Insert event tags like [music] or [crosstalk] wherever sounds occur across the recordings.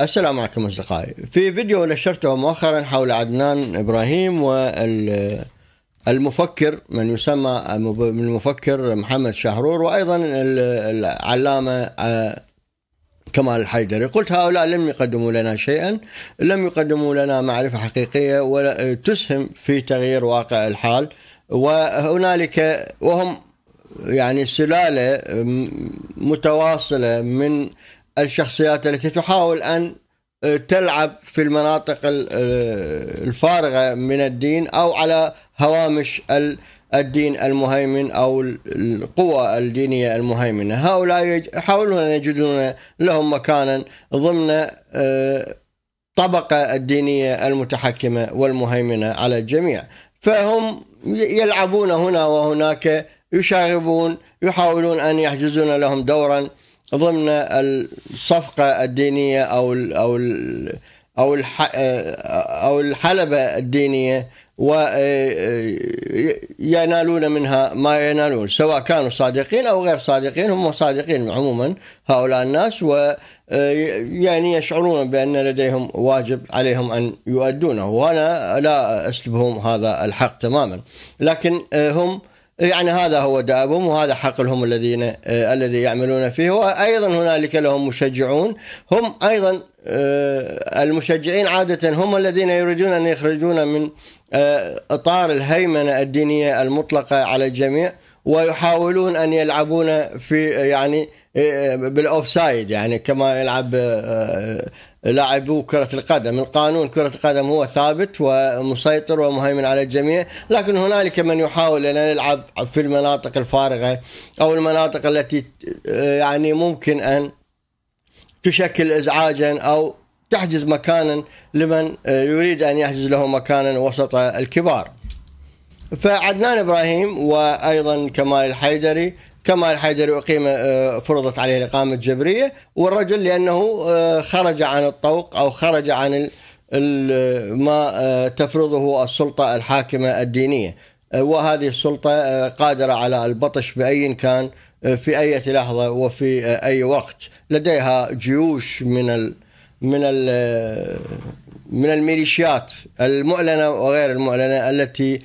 السلام عليكم أصدقائي في فيديو نشرته مؤخرا حول عدنان إبراهيم والمفكر من يسمى المفكر محمد شهرور وأيضا العلامة آه، كمال الحيدري قلت هؤلاء لم يقدموا لنا شيئا لم يقدموا لنا معرفة حقيقية ولا تسهم في تغيير واقع الحال وهنالك وهم يعني سلالة متواصلة من الشخصيات التي تحاول ان آه، تلعب في المناطق آه، الفارغه من الدين او على هوامش الدين المهيمن او القوى الدينيه المهيمنه، هؤلاء يحاولون ان يجدون لهم مكانا ضمن الطبقه آه، الدينيه المتحكمه والمهيمنه على الجميع، فهم يلعبون هنا وهناك يشاغبون يحاولون ان يحجزون لهم دورا ضمن الصفقه الدينيه او ال او ال او آه، او الحلبه الدينيه وينالون آه، آه، منها ما ينالون سواء كانوا صادقين او غير صادقين هم صادقين عموما هؤلاء الناس و يعني يشعرون بان لديهم واجب عليهم ان يؤدونه وانا لا اسلبهم هذا الحق تماما لكن هم يعني هذا هو دابهم وهذا حقلهم الذين آه، الذي يعملون فيه وايضا هنالك لهم مشجعون هم ايضا آه، المشجعين عاده هم الذين يريدون ان يخرجون من آه، اطار الهيمنه الدينيه المطلقه على الجميع ويحاولون ان يلعبون في يعني بالاوفسايد يعني كما يلعب لاعبو كرة القدم القانون كرة القدم هو ثابت ومسيطر ومهيمن على الجميع لكن هنالك من يحاول أن يلعب في المناطق الفارغة أو المناطق التي آه، يعني ممكن أن تشكل إزعاجا أو تحجز مكانا لمن آه، يريد أن يحجز له مكانا وسط الكبار فعدنان إبراهيم وأيضا كمال الحيدري كمال حيدري أقيم آه، فرضت عليه الإقامة الجبرية والرجل لأنه آه، خرج عن الطوق أو خرج عن ما آه، تفرضه السلطة الحاكمة الدينية وهذه السلطة قادرة على البطش بأي كان في أي لحظة وفي أي وقت لديها جيوش من من من الميليشيات المعلنة وغير المعلنة التي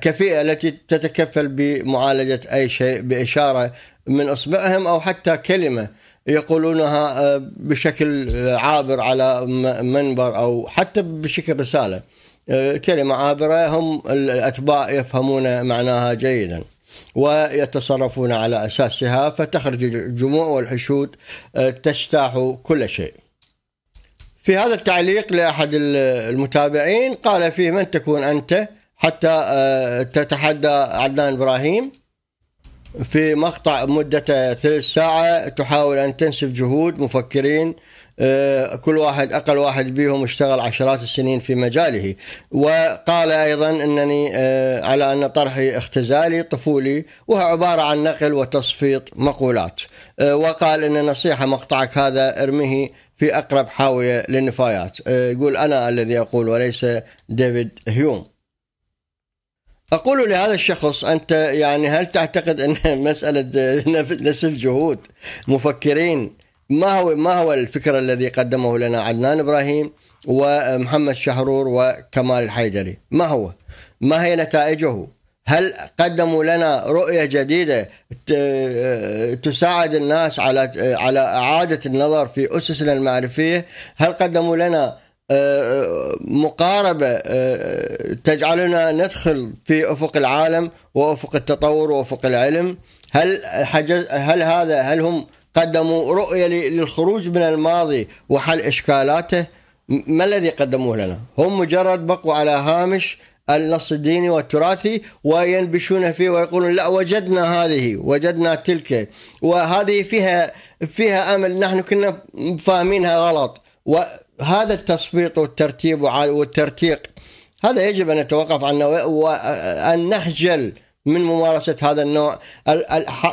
كفيئة التي تتكفل بمعالجة أي شيء بإشارة من إصبعهم أو حتى كلمة يقولونها آه، بشكل عابر على منبر أو حتى بشكل رسالة آه، كلمة عابرة هم الأتباع يفهمون معناها جيدا ويتصرفون على أساسها فتخرج الجموع والحشود آه، تجتاح كل شيء في هذا التعليق لأحد المتابعين قال فيه من تكون أنت؟ حتى آه، تتحدى عدنان إبراهيم في مقطع مدة ثلث ساعة تحاول أن تنسف جهود مفكرين آه، كل واحد أقل واحد بيهم اشتغل عشرات السنين في مجاله وقال أيضا أنني آه، على أن طرحي اختزالي طفولي وهو عبارة عن نقل وتصفيط مقولات وقال أن نصيحة مقطعك هذا ارميه في أقرب حاوية للنفايات يقول أنا الذي أقول وليس ديفيد هيوم أقول لهذا الشخص أنت يعني هل تعتقد أن [laughs] مسألة [laughs] نسف جهود مفكرين ما هو ما هو الفكر الذي قدمه لنا عدنان إبراهيم ومحمد شحرور وكمال الحيدري ما هو ما هي نتائجه هل قدموا لنا رؤية جديدة تساعد الناس على على إعادة النظر في أسسنا المعرفية هل قدموا لنا آه، آه، مقاربة آه، تجعلنا ندخل في أفق العالم وأفق التطور وأفق العلم هل حجز هل هذا هل هم قدموا رؤية للخروج من الماضي وحل إشكالاته ما الذي قدموه لنا هم مجرد بقوا على هامش النص الديني والتراثي وينبشون فيه ويقولون لا وجدنا هذه وجدنا تلك وهذه فيها فيها امل نحن كنا فاهمينها غلط هذا التصفيط والترتيب والترتيق هذا يجب ان نتوقف عنه وان نخجل من ممارسه هذا النوع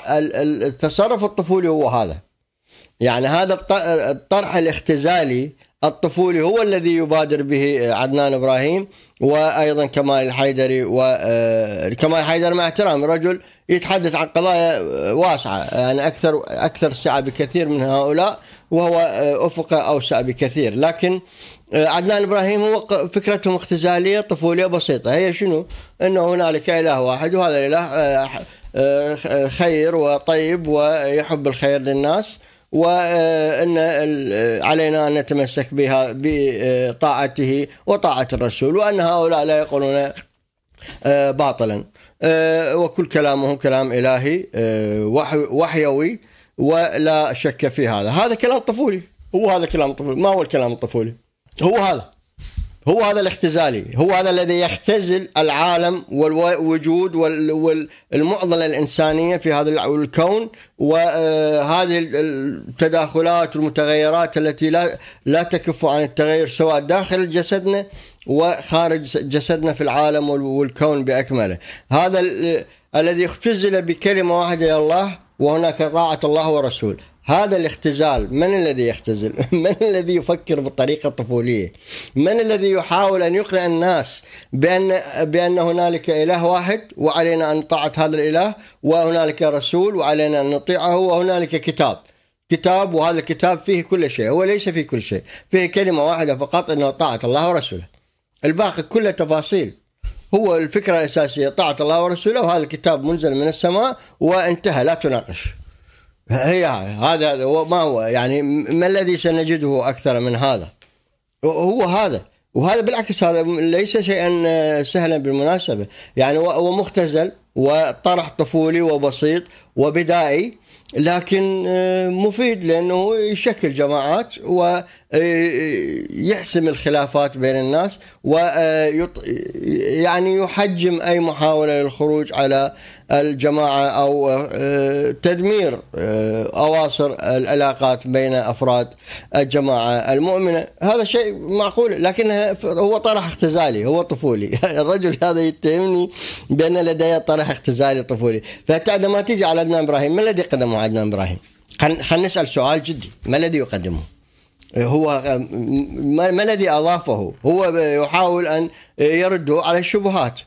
التصرف الطفولي هو هذا يعني هذا الطرح الاختزالي الطفولي هو الذي يبادر به عدنان ابراهيم وايضا كمال الحيدري وكمال آه، الحيدري مع احترامي رجل يتحدث عن قضايا واسعه يعني اكثر اكثر سعه بكثير من هؤلاء وهو آه، أفق أوسع بكثير لكن آه، عدنان إبراهيم هو فكرتهم اختزالية طفولية بسيطة هي شنو أنه هنالك إله واحد وهذا الإله آه، خير وطيب ويحب الخير للناس وان علينا ان نتمسك بها بطاعته وطاعه الرسول وان هؤلاء لا يقولون باطلا وكل كلامهم كلام الهي وحيوي ولا شك في هذا هذا كلام طفولي هو هذا كلام طفولي ما هو الكلام الطفولي هو هذا هو هذا الاختزالي هو هذا الذي يختزل العالم والوجود والمعضلة الإنسانية في هذا الكون وهذه آه، التداخلات والمتغيرات التي لا لا تكف عن التغير سواء داخل جسدنا وخارج جسدنا في العالم والكون بأكمله هذا الذي اختزل بكلمة واحدة يا الله وهناك طاعة الله ورسول هذا الاختزال من الذي يختزل [laughs] من الذي يفكر بطريقة طفولية من الذي يحاول أن يقنع الناس بأن, بأن هنالك إله واحد وعلينا أن نطاعة هذا الإله وهنالك رسول وعلينا أن نطيعه وهنالك كتاب كتاب وهذا الكتاب فيه كل شيء هو ليس فيه كل شيء فيه كلمة واحدة فقط أنه طاعة الله ورسوله الباقي كله تفاصيل هو الفكرة الأساسية طاعة الله ورسوله وهذا الكتاب منزل من السماء وانتهى لا تناقش هي هذا هو ما هو يعني ما الذي سنجده أكثر من هذا هو هذا وهذا بالعكس هذا ليس شيئا آه، سهلا بالمناسبة يعني ومختزل وطرح طفولي وبسيط وبدائي لكن آه، مفيد لانه يشكل جماعات ويحسم آه، الخلافات بين الناس ويعني آه، يحجم اي محاوله للخروج على الجماعه او آه، تدمير آه، اواصر العلاقات بين افراد الجماعه المؤمنه، هذا شيء معقول لكن هو طرح اختزالي هو طفولي، [laughs] الرجل هذا يتهمني بان لدي طرح اختزالي طفولي، فأنت عندما تيجي على عدنان ابراهيم، ما الذي قدمه عدنان ابراهيم؟ خلينا نسال سؤال جدي، ما الذي يقدمه؟ هو ما الذي اضافه؟ هو يحاول ان يرده على الشبهات.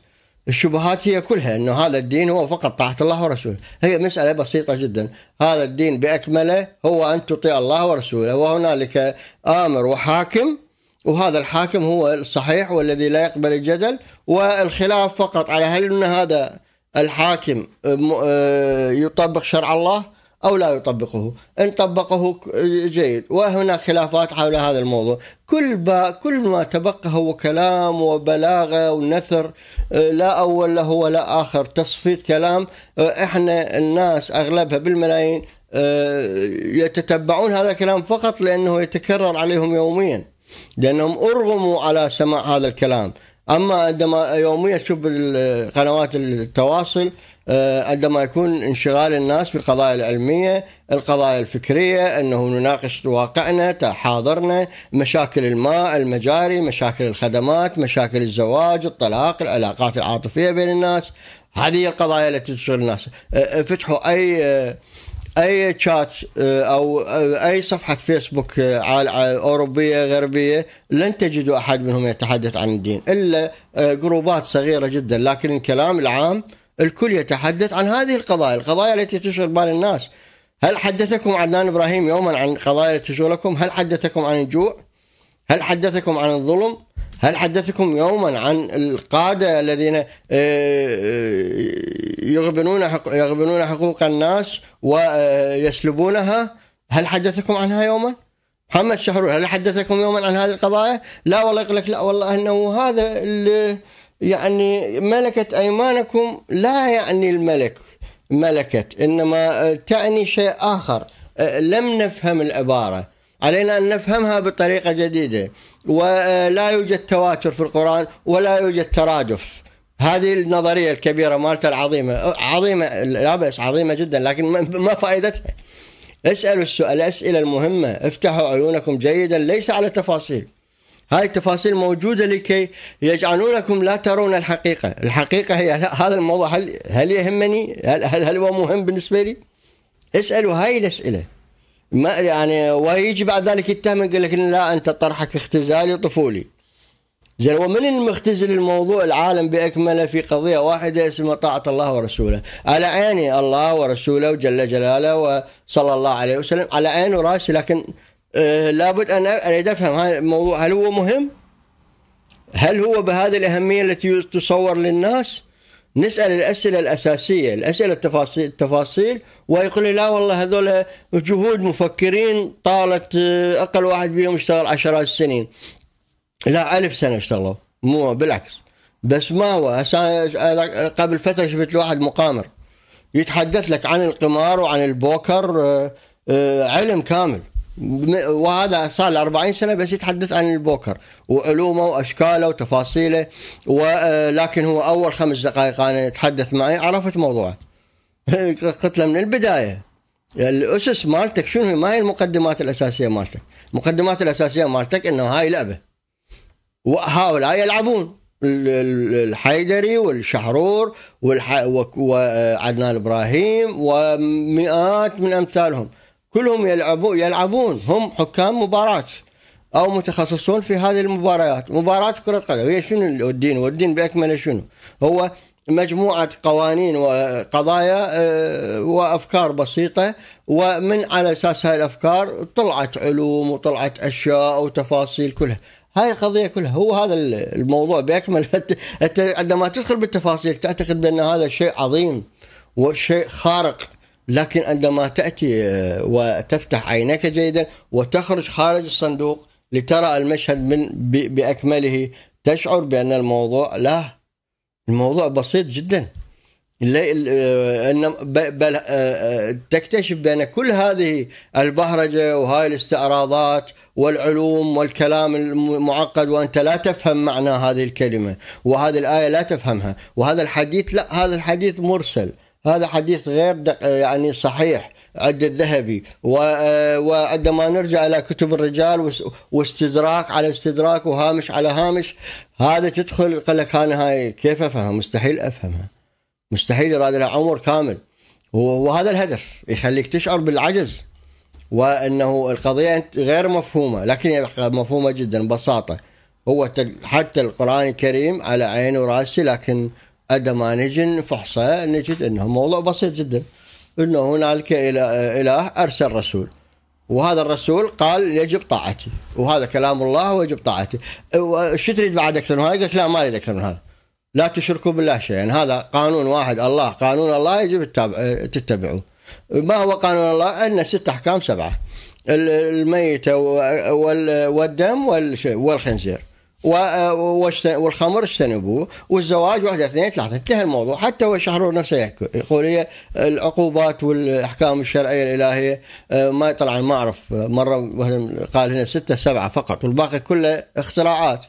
الشبهات هي كلها انه هذا الدين هو فقط طاعه الله ورسوله، هي مساله بسيطه جدا، هذا الدين باكمله هو ان تطيع الله ورسوله، وهنالك امر وحاكم وهذا الحاكم هو الصحيح والذي لا يقبل الجدل، والخلاف فقط على هل ان هذا الحاكم آه، يطبق شرع الله؟ أو لا يطبقه إن طبقه جيد وهنا خلافات حول هذا الموضوع كل, با كل ما تبقى هو كلام وبلاغة ونثر آه، لا أول له ولا آخر تصفيت كلام آه، إحنا الناس أغلبها بالملايين آه، يتتبعون هذا الكلام فقط لأنه يتكرر عليهم يوميا لأنهم أرغموا على سماع هذا الكلام اما عندما يوميا تشوف قنوات التواصل آه، عندما يكون انشغال الناس في القضايا العلميه، القضايا الفكريه، انه نناقش واقعنا، حاضرنا، مشاكل الماء، المجاري، مشاكل الخدمات، مشاكل الزواج، الطلاق، العلاقات العاطفيه بين الناس، هذه القضايا التي تشغل الناس، آه، آه، فتحوا اي اي شات آه، او آه، اي صفحه فيسبوك آه، اوروبيه غربيه لن تجدوا احد منهم يتحدث عن الدين الا جروبات صغيره جدا لكن الكلام العام الكل يتحدث عن هذه القضايا القضايا التي تشغل بال الناس هل حدثكم عدنان ابراهيم يوما عن قضايا تشغلكم هل حدثكم عن الجوع هل حدثكم عن الظلم هل حدثكم يوما عن القادة الذين آه، آه، يغبنون يغبنون حقوق الناس ويسلبونها هل حدثكم عنها يوما؟ محمد شهرور هل حدثكم يوما عن هذه القضايا؟ لا والله يقول لك لا والله انه هذا اللي يعني ملكه ايمانكم لا يعني الملك ملكت انما تعني شيء اخر آه، لم نفهم العباره علينا أن نفهمها بطريقة جديدة ولا يوجد تواتر في القرآن ولا يوجد ترادف هذه النظرية الكبيرة مالته العظيمة عظيمة لا بأس عظيمة جدا لكن ما فائدتها اسألوا السؤال الأسئلة المهمة افتحوا عيونكم جيدا ليس على تفاصيل هاي التفاصيل موجودة لكي يجعلونكم لا ترون الحقيقة الحقيقة هي هذا الموضوع هل, هل يهمني هل, هل, هل هو مهم بالنسبة لي اسألوا هاي الأسئلة ما يعني ويجي بعد ذلك يتهم يقول لك لا انت طرحك اختزالي طفولي زين ومن المختزل الموضوع العالم باكمله في قضيه واحده اسمها طاعه الله ورسوله، على عيني الله ورسوله جل جلاله وصلى الله عليه وسلم على عيني وراسي لكن آه لابد ان اريد افهم هذا الموضوع هل هو مهم؟ هل هو بهذه الاهميه التي تصور للناس؟ نسال الاسئله الاساسيه، الاسئله التفاصيل التفاصيل ويقول لي لا والله هذول جهود مفكرين طالت آه، اقل واحد فيهم اشتغل عشرات السنين. لا ألف سنه اشتغلوا مو بالعكس بس ما هو قبل فتره شفت واحد مقامر يتحدث لك عن القمار وعن البوكر آه، آه، علم كامل وهذا صار له 40 سنه بس يتحدث عن البوكر وعلومه واشكاله وتفاصيله ولكن آه، هو اول خمس دقائق انا يتحدث معي عرفت موضوعه [laughs] قلت له من البدايه الاسس مالتك شنو ما هي المقدمات الاساسيه مالتك المقدمات الاساسيه مالتك انه هاي لعبه وهؤلاء يلعبون الحيدري والشحرور والح... وعدنان آه، ابراهيم ومئات من امثالهم كلهم يلعبون يلعبون هم حكام مباراة او متخصصون في هذه المباريات مباراة كرة قدم هي شنو الدين والدين باكمله شنو هو مجموعة قوانين وقضايا آه، وأفكار بسيطة ومن على أساس هاي الأفكار طلعت علوم وطلعت أشياء وتفاصيل كلها هاي القضية كلها هو هذا الموضوع بأكمل [laughs] أنت عندما تدخل بالتفاصيل تعتقد بأن هذا شيء عظيم وشيء خارق لكن عندما تأتي آه، وتفتح عينك جيدا وتخرج خارج الصندوق لترى المشهد من بأكمله تشعر بأن الموضوع لا الموضوع بسيط جدا آه، بل آه، تكتشف بأن كل هذه البهرجة وهاي الاستعراضات والعلوم والكلام المعقد وأنت لا تفهم معنى هذه الكلمة وهذه الآية لا تفهمها وهذا الحديث لا هذا الحديث مرسل هذا حديث غير يعني صحيح عند الذهبي آه، وعندما نرجع الى كتب الرجال واستدراك على استدراك وهامش على هامش هذا تدخل قال لك انا هاي كيف افهمها؟ مستحيل افهمها مستحيل يراد لها عمر كامل وهذا الهدف يخليك تشعر بالعجز وانه القضيه غير مفهومه لكن هي مفهومه جدا ببساطه هو حتى القران الكريم على عيني وراسي لكن قد ما نجي نفحصه نجد انه موضوع بسيط جدا انه هنالك اله ارسل رسول وهذا الرسول قال يجب طاعتي وهذا كلام الله ويجب طاعتي وش تريد بعد اكثر من هذا؟ قلت لا ما اريد اكثر من هذا لا تشركوا بالله شيئا يعني هذا قانون واحد الله قانون الله يجب تتبعوه ما هو قانون الله؟ ان ست احكام سبعه الميت والدم والخنزير والخمر اجتنبوه والزواج واحدة اثنين ثلاثة انتهى الموضوع حتى هو شهر نفسه يحكي يقول هي إيه، العقوبات والأحكام الشرعية الإلهية آه، ما طلع ما أعرف مرة قال هنا ستة سبعة فقط والباقي كله اختراعات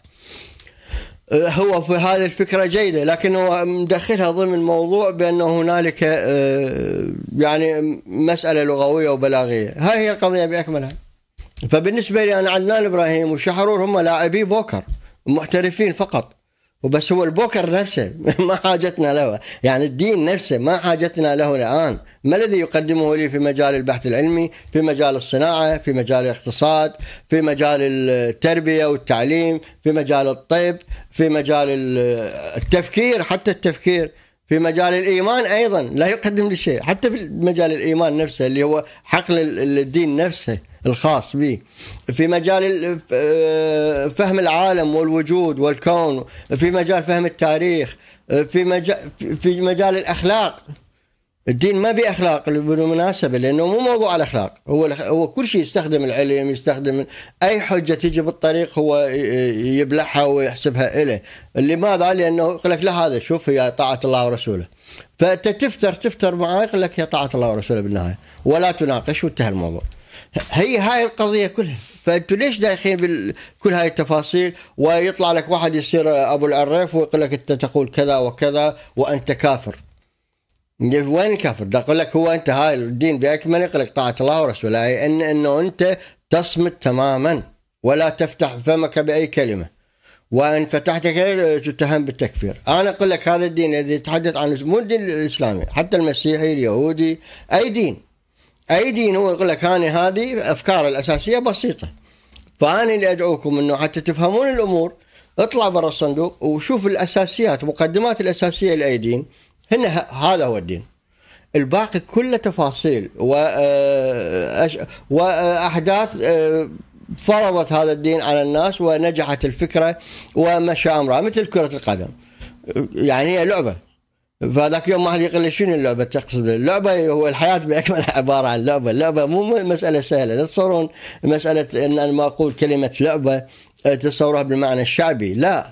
آه، هو في هذه الفكرة جيدة لكنه مدخلها ضمن موضوع بأنه هنالك آه، يعني مسألة لغوية وبلاغية هاي هي القضية بأكملها فبالنسبة لي أنا عدنان إبراهيم وشحرور هم لاعبي بوكر محترفين فقط وبس هو البوكر نفسه [laughs] ما حاجتنا له يعني الدين نفسه ما حاجتنا له الآن ما الذي يقدمه لي في مجال البحث العلمي في مجال الصناعة في مجال الاقتصاد في مجال التربية والتعليم في مجال الطب في مجال التفكير حتى التفكير في مجال الإيمان أيضا لا يقدم لي شيء حتى في مجال الإيمان نفسه اللي هو حقل الدين نفسه الخاص به في مجال آه، فهم العالم والوجود والكون في مجال فهم التاريخ آه، في مجال في مجال الاخلاق الدين ما بي اخلاق بالمناسبه لانه مو موضوع الاخلاق هو هو كل شيء يستخدم العلم يستخدم اي حجه تيجي بالطريق هو يبلعها ويحسبها إله لماذا؟ لانه يقول لك لا هذا شوف هي طاعه الله ورسوله فانت تفتر تفتر معاه يقول لك هي طاعه الله ورسوله بالنهايه ولا تناقش وانتهى الموضوع. هي هاي القضيه كلها فانتوا ليش دايخين بكل هاي التفاصيل ويطلع لك واحد يصير ابو العريف ويقول لك انت تقول كذا وكذا وانت كافر وين الكافر؟ ده يقول لك هو انت هاي الدين باكمله يقول لك طاعه الله ورسوله اي ان انه انت تصمت تماما ولا تفتح فمك باي كلمه وان فتحت تتهم بالتكفير، انا اقول لك هذا الدين الذي يتحدث عن مو الدين الاسلامي، حتى المسيحي، اليهودي، اي دين اي دين هو يقول لك انا هذه افكار الاساسيه بسيطه فانا اللي ادعوكم انه حتى تفهمون الامور اطلع برا الصندوق وشوف الاساسيات مقدمات الاساسيه لاي دين هن هذا هو الدين الباقي كله تفاصيل آه، واحداث آه، فرضت هذا الدين على الناس ونجحت الفكره ومشى امرها مثل كره القدم يعني هي لعبه فذاك اليوم ما حد يقول شنو اللعبه تقصد اللعبه هو الحياه باكملها عباره عن لعبه، اللعبه مو مساله سهله لا تصورون مساله ان انا ما اقول كلمه لعبه آه، تصورها بالمعنى الشعبي، لا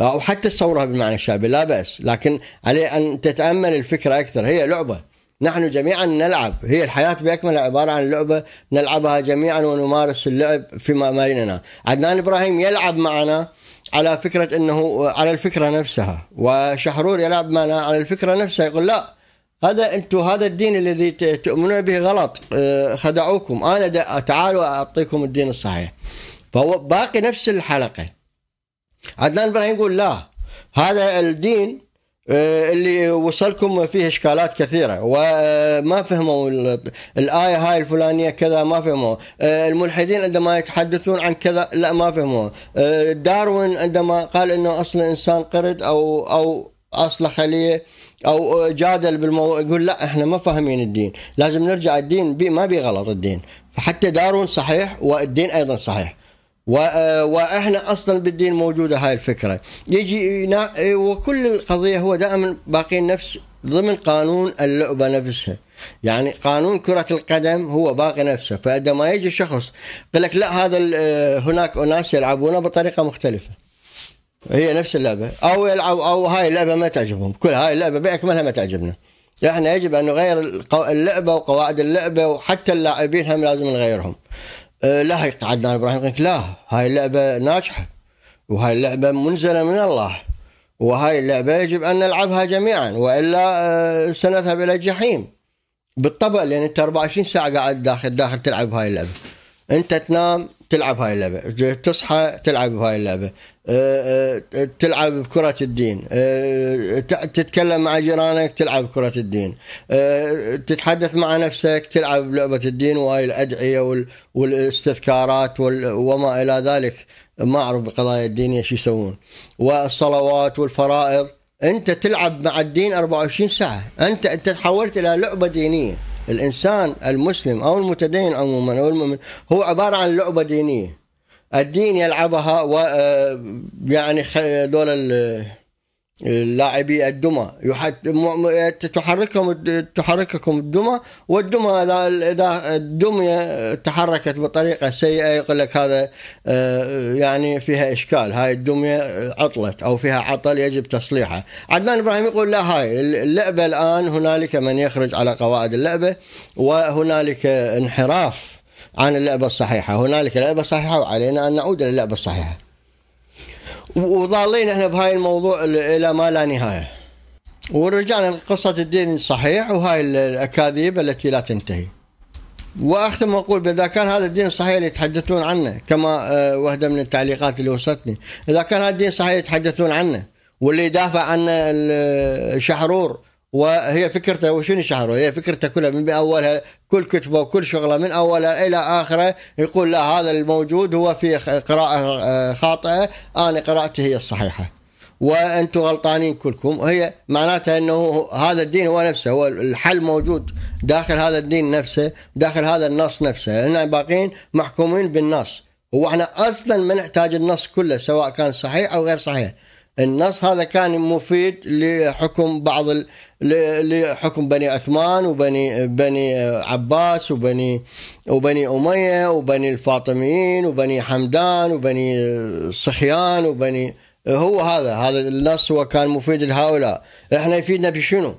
او حتى تصورها بالمعنى الشعبي لا باس، لكن عليه ان تتامل الفكره اكثر، هي لعبه نحن جميعا نلعب، هي الحياه باكملها عباره عن لعبه نلعبها جميعا ونمارس اللعب فيما بيننا، عدنان ابراهيم يلعب معنا على فكره انه على الفكره نفسها وشحرور يلعب معنا على الفكره نفسها يقول لا هذا انتم هذا الدين الذي تؤمنون به غلط آه، خدعوكم انا تعالوا اعطيكم الدين الصحيح فهو باقي نفس الحلقه عدنان ابراهيم يقول لا هذا الدين آه، اللي وصلكم فيه اشكالات كثيره وما آه، فهموا الايه هاي الفلانيه كذا ما فهموا آه، الملحدين عندما يتحدثون عن كذا لا ما فهموا داروين عندما قال انه اصل الانسان قرد او او اصله خليه او جادل بالموضوع يقول لا احنا ما فاهمين الدين لازم نرجع الدين بي ما بي غلط الدين فحتى داروين صحيح والدين ايضا صحيح آه، واحنا اصلا بالدين موجوده هاي الفكره يجي إيه، وكل القضيه هو دائما باقين نفس ضمن قانون اللعبه نفسها يعني قانون كرة القدم هو باقي نفسه فعندما يجي شخص يقول لك لا هذا آه، هناك أناس يلعبونه بطريقة مختلفة هي نفس اللعبة أو يلعب أو هاي اللعبة ما تعجبهم كل هاي اللعبة بأكملها ما تعجبنا احنا يجب أن نغير اللعبة وقواعد اللعبة وحتى اللاعبين هم لازم نغيرهم أه، لا يقطع عدنان ابراهيم قلت لا هاي اللعبه ناجحه وهاي اللعبه منزله من الله وهاي اللعبه يجب ان نلعبها جميعا والا أه، سنذهب الى الجحيم بالطبع لان انت 24 ساعه قاعد داخل داخل تلعب هاي اللعبه انت تنام تلعب هاي اللعبه تصحى تلعب هاي اللعبه أه، أه، تلعب بكرة الدين أه، تتكلم مع جيرانك تلعب كرة الدين تتحدث مع نفسك تلعب لعبة الدين وهاي الأدعية والاستذكارات وما إلى ذلك ما أعرف بقضايا الدينية شو يسوون والصلوات والفرائض أنت تلعب مع الدين 24 ساعة أنت أنت تحولت إلى لعبة دينية الإنسان المسلم أو المتدين عموما أو المؤمن هو عبارة عن لعبة دينية الدين يلعبها و آه، يعني دول لاعبي الدمى تحركهم تحرككم الدمى والدمى اذا الدميه تحركت بطريقه سيئه يقول لك هذا آه، يعني فيها اشكال هاي الدميه عطلت او فيها عطل يجب تصليحه عدنان ابراهيم يقول لا هاي اللعبه الان هنالك من يخرج على قواعد اللعبه وهنالك انحراف عن اللعبه الصحيحه هنالك لعبه صحيحه وعلينا ان نعود الى اللعبه الصحيحه وضالين احنا بهاي الموضوع الى ما لا نهايه ورجعنا لقصة الدين الصحيح وهاي الأكاذيب التي لا تنتهي وأختم وأقول اذا كان هذا الدين الصحيح اللي يتحدثون عنه كما آه، وحدة من التعليقات اللي وصلتني إذا كان هذا الدين الصحيح يتحدثون عنه واللي يدافع عنه الشحرور وهي فكرته وشنو شعره هي فكرته كلها من اولها كل كتبه وكل شغله من اولها الى اخره يقول لا هذا الموجود هو في قراءه آه، خاطئه انا قراءتي هي الصحيحه وانتم غلطانين كلكم وهي معناتها انه هذا الدين هو نفسه هو الحل موجود داخل هذا الدين نفسه داخل هذا النص نفسه لان باقيين محكومين بالنص واحنا اصلا ما نحتاج النص كله سواء كان صحيح او غير صحيح النص هذا كان مفيد لحكم بعض لحكم بني عثمان وبني بني عباس وبني وبني اميه وبني الفاطميين وبني حمدان وبني صخيان وبني هو هذا هذا النص هو كان مفيد لهؤلاء احنا يفيدنا بشنو؟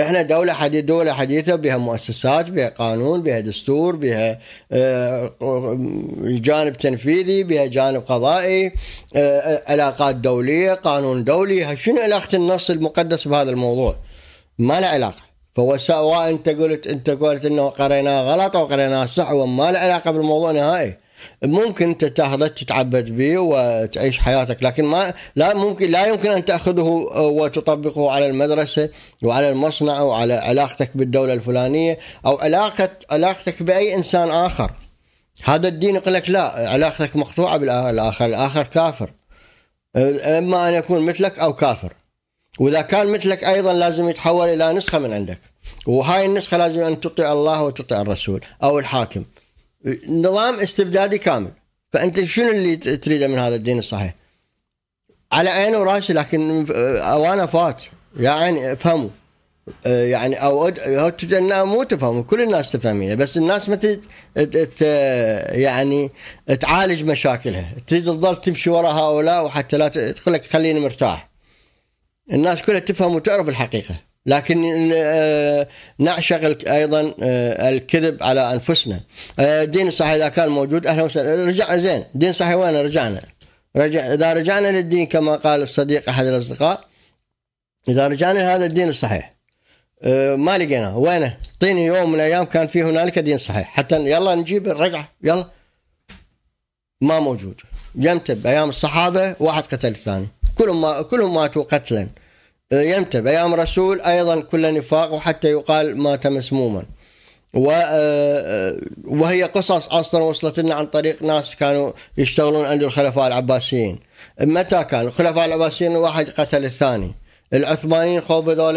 احنا دولة حديثة دولة حديثة بها مؤسسات بها قانون بها دستور بها آه، جانب تنفيذي بها جانب قضائي آه، علاقات دولية قانون دولي شنو علاقة النص المقدس بهذا الموضوع؟ ما له علاقه فهو سواء انت قلت انت قلت انه قريناه غلط او قريناه صح هو ما له علاقه بالموضوع نهائي ممكن انت تاخذه تتعبد به وتعيش حياتك لكن ما لا ممكن لا يمكن ان تاخذه وتطبقه على المدرسه وعلى المصنع وعلى علاقتك بالدوله الفلانيه او علاقه علاقتك باي انسان اخر هذا الدين يقول لك لا علاقتك مقطوعه بالاخر الاخر كافر اما ان يكون مثلك او كافر واذا كان مثلك ايضا لازم يتحول الى نسخه من عندك وهاي النسخه لازم ان تطيع الله وتطيع الرسول او الحاكم نظام استبدادي كامل فانت شنو اللي تريده من هذا الدين الصحيح على عيني وراسي لكن اوانه فات يا عيني افهموا يعني او انها مو تفهم كل الناس تفهميها بس الناس ما تريد يعني تعالج مشاكلها تريد تظل تمشي ورا هؤلاء وحتى لا تخليني مرتاح الناس كلها تفهم وتعرف الحقيقه لكن آه، نعشق ايضا آه، الكذب على انفسنا الدين آه، الصحيح اذا كان موجود اهلا وسهلا رجع زين دين صحيح وين رجعنا رجع اذا رجعنا للدين كما قال الصديق احد الاصدقاء اذا رجعنا لهذا الدين الصحيح ما لقيناه وينه؟ اعطيني يوم من الايام كان في هنالك دين صحيح حتى يلا نجيب الرجعه يلا ما موجود جمت بايام الصحابه واحد قتل الثاني كلهم ما كلهم ماتوا قتلا يمتب أيام رسول أيضا كل نفاق وحتى يقال مات مسموما آه، آه، وهي قصص اصلا وصلت لنا عن طريق ناس كانوا يشتغلون عند الخلفاء العباسيين متى كان الخلفاء العباسيين واحد قتل الثاني العثمانيين خوب هذول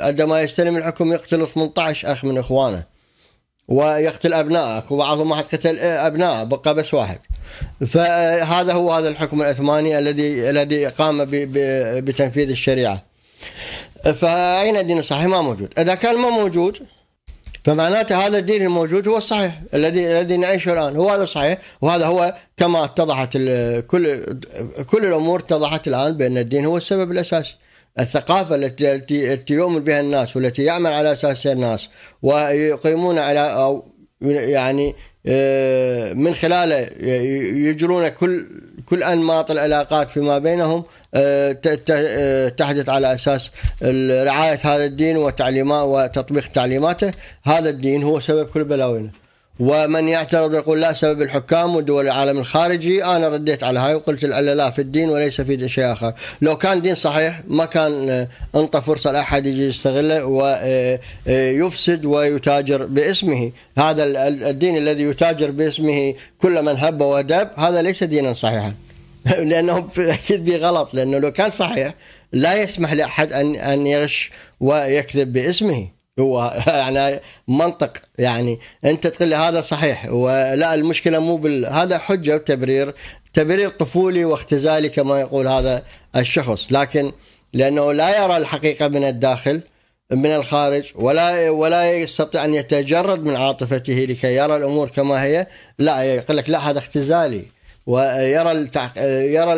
عندما يستلم الحكم يقتل 18 اخ من اخوانه ويقتل ابنائك وبعضهم واحد قتل آه، ابنائه بقى بس واحد فهذا هو هذا الحكم العثماني الذي الذي قام بتنفيذ الشريعه فاين الدين الصحيح ما موجود اذا كان ما موجود فمعناته هذا الدين الموجود هو الصحيح الذي الذي نعيشه الان هو هذا الصحيح وهذا هو كما اتضحت كل كل الامور اتضحت الان بان الدين هو السبب الاساسي الثقافة التي التي يؤمن بها الناس والتي يعمل على أساسها الناس ويقيمون على أو يعني من خلاله يجرون كل كل انماط العلاقات فيما بينهم آه، آه، تحدث على اساس رعايه هذا الدين وتعليمات وتطبيق تعليماته هذا الدين هو سبب كل بلاوينا ومن يعترض يقول لا سبب الحكام ودول العالم الخارجي انا رديت على هاي وقلت الا لا في الدين وليس في شيء اخر لو كان دين صحيح ما كان آه، انطى فرصه لاحد يجي يستغله ويفسد آه، آه، ويتاجر باسمه هذا الدين الذي يتاجر باسمه كل من هب ودب هذا ليس دينا صحيحا [laughs] لانه اكيد بغلط لانه لو كان صحيح لا يسمح لاحد ان ان يغش ويكذب باسمه هو [laughs] يعني منطق يعني انت تقول لي هذا صحيح ولا المشكله مو بال هذا حجه وتبرير تبرير طفولي واختزالي كما يقول هذا الشخص لكن لانه لا يرى الحقيقه من الداخل من الخارج ولا ولا يستطيع ان يتجرد من عاطفته لكي يرى الامور كما هي لا يقول لك لا هذا اختزالي ويرى التعق... يرى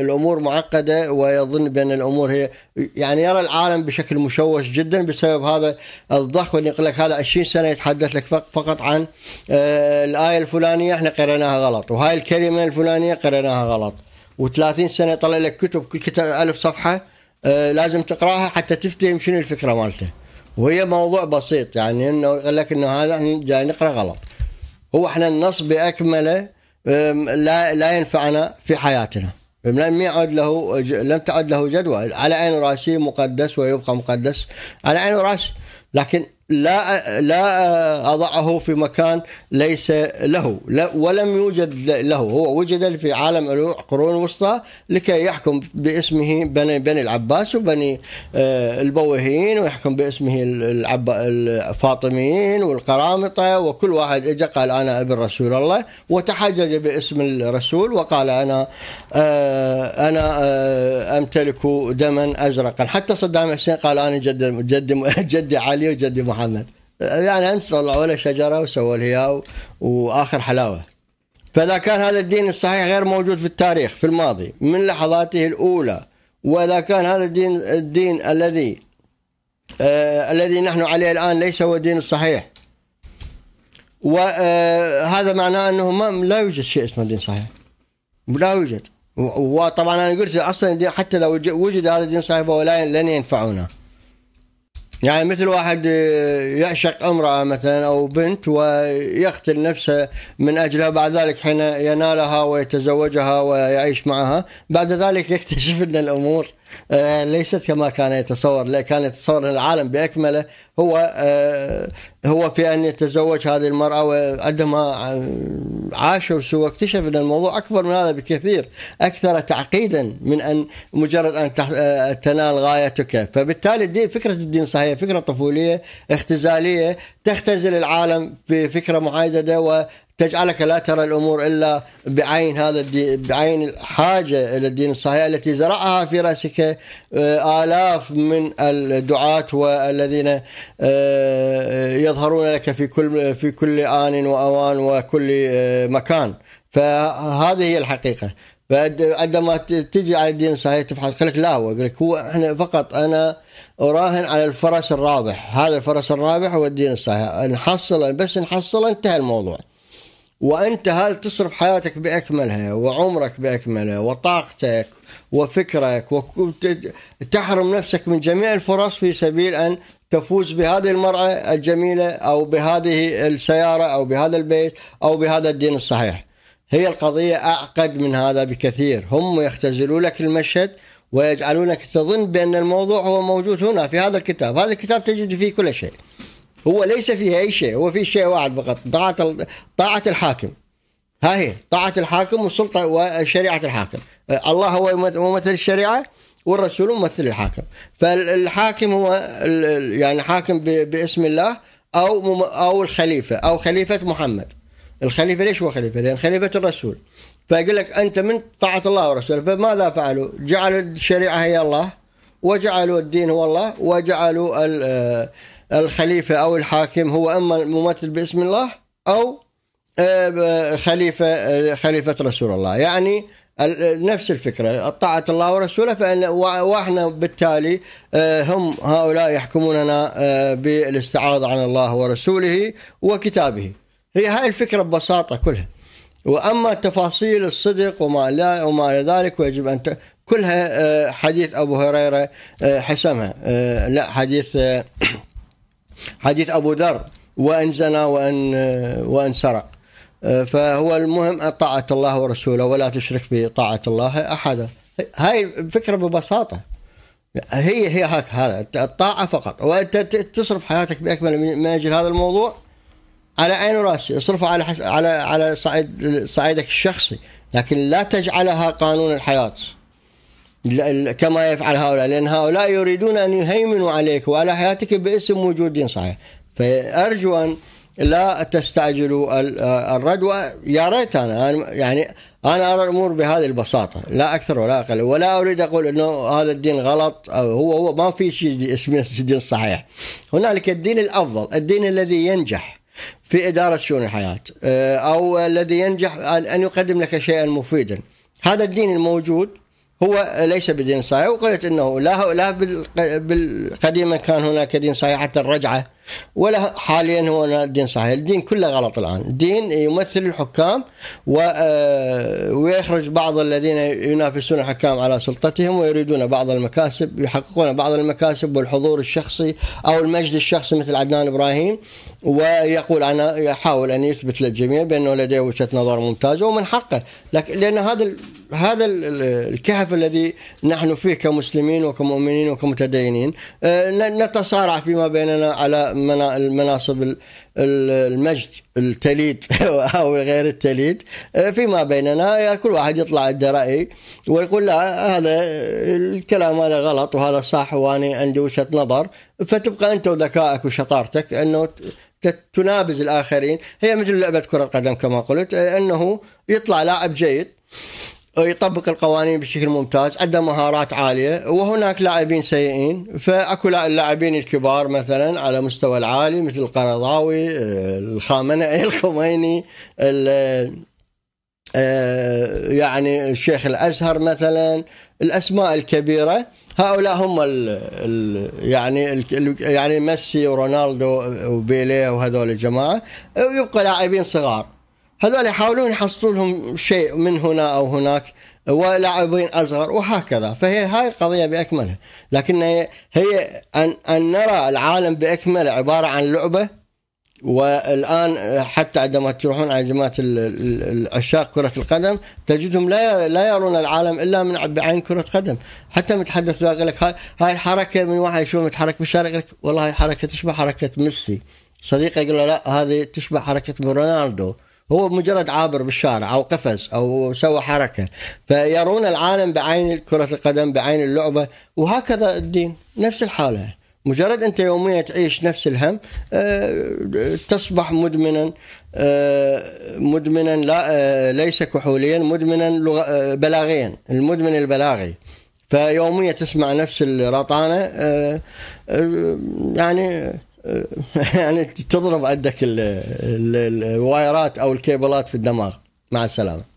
الامور معقده ويظن بان الامور هي يعني يرى العالم بشكل مشوش جدا بسبب هذا الضخ واللي يقول لك هذا 20 سنه يتحدث لك فقط عن آه، الايه الفلانيه احنا قريناها غلط وهاي الكلمه الفلانيه قريناها غلط و30 سنه يطلع لك كتب كل كتاب ألف صفحه آه، لازم تقراها حتى تفتهم شنو الفكره مالته وهي موضوع بسيط يعني انه يقول لك انه هذا جاي نقرا غلط هو احنا النص باكمله لا لا ينفعنا في حياتنا لم يعد له لم تعد له جدوى على عين راسي مقدس ويبقى مقدس على عين راس لكن لا لا اضعه في مكان ليس له ولم يوجد له هو وجد في عالم القرون الوسطى لكي يحكم باسمه بني بني العباس وبني آه، البويهيين ويحكم باسمه العب الفاطميين والقرامطه وكل واحد اجى قال انا ابن رسول الله وتحجج باسم الرسول وقال انا آه، انا آه، امتلك دما ازرقا حتى صدام حسين قال انا جد جد جدي علي وجدي محمد محمد يعني امس طلعوا له شجره وسووا له اياه واخر حلاوه فاذا كان هذا الدين الصحيح غير موجود في التاريخ في الماضي من لحظاته الاولى واذا كان هذا الدين الدين الذي آه الذي نحن عليه الان ليس هو الدين الصحيح وهذا آه، معناه انه ما لا يوجد شيء اسمه دين صحيح لا يوجد وطبعا انا قلت اصلا حتى لو وجد هذا الدين صحيح فهو لن ينفعنا يعني مثل واحد آه، يعشق امرأة مثلا أو بنت ويقتل نفسه من أجلها بعد ذلك حين ينالها ويتزوجها ويعيش معها بعد ذلك يكتشف أن الأمور آه، ليست كما كان يتصور لا كان يتصور العالم بأكمله هو آه، هو في أن يتزوج هذه المرأة وعندما عاشوا سوا اكتشف أن الموضوع أكبر من هذا بكثير أكثر تعقيدا من أن مجرد أن تنال غايتك فبالتالي الدين فكرة الدين صحيح فكرة طفولية اختزالية تختزل العالم بفكرة محايدة تجعلك لا ترى الامور الا بعين هذا الدين بعين الحاجه الى الدين الصحيح التي زرعها في راسك آه، الاف من الدعاة والذين آه، يظهرون لك في كل في كل ان واوان وكل آه، مكان فهذه هي الحقيقه فعندما تجي على الدين الصحيح تفحص لك لا هو يقول لك هو احنا فقط انا اراهن على الفرس الرابح هذا الفرس الرابح هو الدين الصحيح نحصله بس نحصله انتهى الموضوع وأنت هل تصرف حياتك بأكملها وعمرك بأكمله وطاقتك وفكرك وتحرم نفسك من جميع الفرص في سبيل أن تفوز بهذه المرأة الجميلة أو بهذه السيارة أو بهذا البيت أو بهذا الدين الصحيح هي القضية أعقد من هذا بكثير هم يختزلوا لك المشهد ويجعلونك تظن بأن الموضوع هو موجود هنا في هذا الكتاب هذا الكتاب تجد فيه كل شيء هو ليس فيه أي شيء هو فيه شيء واحد فقط طاعة طاعة الحاكم ها هي طاعة الحاكم والسلطة وشريعة الحاكم الله هو ممثل الشريعة والرسول ممثل الحاكم فالحاكم هو يعني حاكم باسم الله أو أو الخليفة أو خليفة محمد الخليفة ليش هو خليفة لأن خليفة الرسول فيقول لك أنت من طاعة الله ورسوله فماذا فعلوا جعلوا الشريعة هي الله وجعلوا الدين هو الله وجعلوا الخليفة أو الحاكم هو إما ممثل باسم الله أو آه، خليفة آه، خليفة رسول الله يعني آه، نفس الفكرة طاعة الله ورسوله فإن وإحنا بالتالي هم هؤلاء يحكموننا بالاستعاضة عن الله ورسوله وكتابه هي هاي الفكرة ببساطة كلها وأما تفاصيل الصدق وما لا وما إلى ذلك ويجب أن ت... كلها حديث أبو هريرة حسمها لا حديث حديث أبو ذر وإن زنى وإن وإن سرق فهو المهم طاعة الله ورسوله ولا تشرك بطاعة الله أحدا هاي الفكرة ببساطة هي هي هك هذا الطاعة فقط وأنت تصرف حياتك بأكمل ما اجل هذا الموضوع على عين وراسي اصرفه على حس... على على صعيد صعيدك الشخصي لكن لا تجعلها قانون الحياه كما يفعل هؤلاء لأن هؤلاء يريدون أن يهيمنوا عليك وعلى حياتك باسم وجود صحيح فأرجو أن لا تستعجلوا آه، الرد يا ريت أنا يعني أنا أرى الأمور بهذه البساطة لا أكثر ولا أقل ولا أريد أقول أنه هذا الدين غلط أو هو هو ما في شيء اسمه [laughs] دين صحيح هنالك الدين الأفضل الدين الذي ينجح في إدارة شؤون الحياة آه، أو الذي ينجح أن يقدم لك شيئا مفيدا هذا الدين الموجود هو ليس بدين صحيح وقلت انه لا لا بالقديمه كان هناك دين صحيح حتى الرجعه ولا حاليا هو دين صحيح الدين كله غلط الآن الدين يمثل الحكام آه، ويخرج بعض الذين ينافسون الحكام على سلطتهم ويريدون بعض المكاسب يحققون بعض المكاسب والحضور الشخصي أو المجد الشخصي مثل عدنان إبراهيم ويقول أنا يحاول أن يثبت للجميع بأنه لديه وجهة نظر ممتازة ومن حقه لكن لأن هذا هذا الكهف الذي نحن فيه كمسلمين وكمؤمنين وكمتدينين آه، نتصارع فيما بيننا على المناصب المجد التليد [laughs] او غير التليد آه، فيما بيننا كل واحد يطلع عنده راي ويقول لا هذا الكلام هذا غلط وهذا صح واني عندي وجهه نظر فتبقى انت وذكائك وشطارتك انه تنابز الاخرين هي مثل لعبه كره القدم كما قلت آه، انه يطلع لاعب جيد يطبق القوانين بشكل ممتاز عنده مهارات عالية وهناك لاعبين سيئين فأكو اللاعبين الكبار مثلا على مستوى العالي مثل القرضاوي آه، الخامنئي [laughs] الخميني آه، يعني الشيخ الازهر مثلا الاسماء الكبيره هؤلاء هم الـ الـ يعني الـ يعني ميسي ورونالدو وبيليه وهذول الجماعه ويبقى لاعبين صغار هذول يحاولون يحصلوا لهم شيء من هنا او هناك ولاعبين اصغر وهكذا فهي هاي القضيه باكملها لكن هي, هي ان ان نرى العالم باكمله عباره عن لعبه والان حتى عندما تروحون على جماعه العشاق كره القدم تجدهم لا لا يرون العالم الا من بعين كره قدم حتى متحدث يقول لك هاي, هاي الحركه من واحد يشوف متحرك بالشارع يقول لك والله الحركه تشبه حركه ميسي صديقه يقول له لا هذه تشبه حركه رونالدو هو مجرد عابر بالشارع أو قفز أو سوى حركة فيرون العالم بعين كرة القدم بعين اللعبة وهكذا الدين نفس الحالة مجرد أنت يوميا تعيش نفس الهم آه، تصبح مدمنا آه، مدمنا لا آه، ليس كحوليا مدمنا بلاغيا المدمن البلاغي فيوميا تسمع نفس الرطانة يعني آه، [laughs] يعني تضرب عندك الوايرات او الكيبلات في الدماغ مع السلامه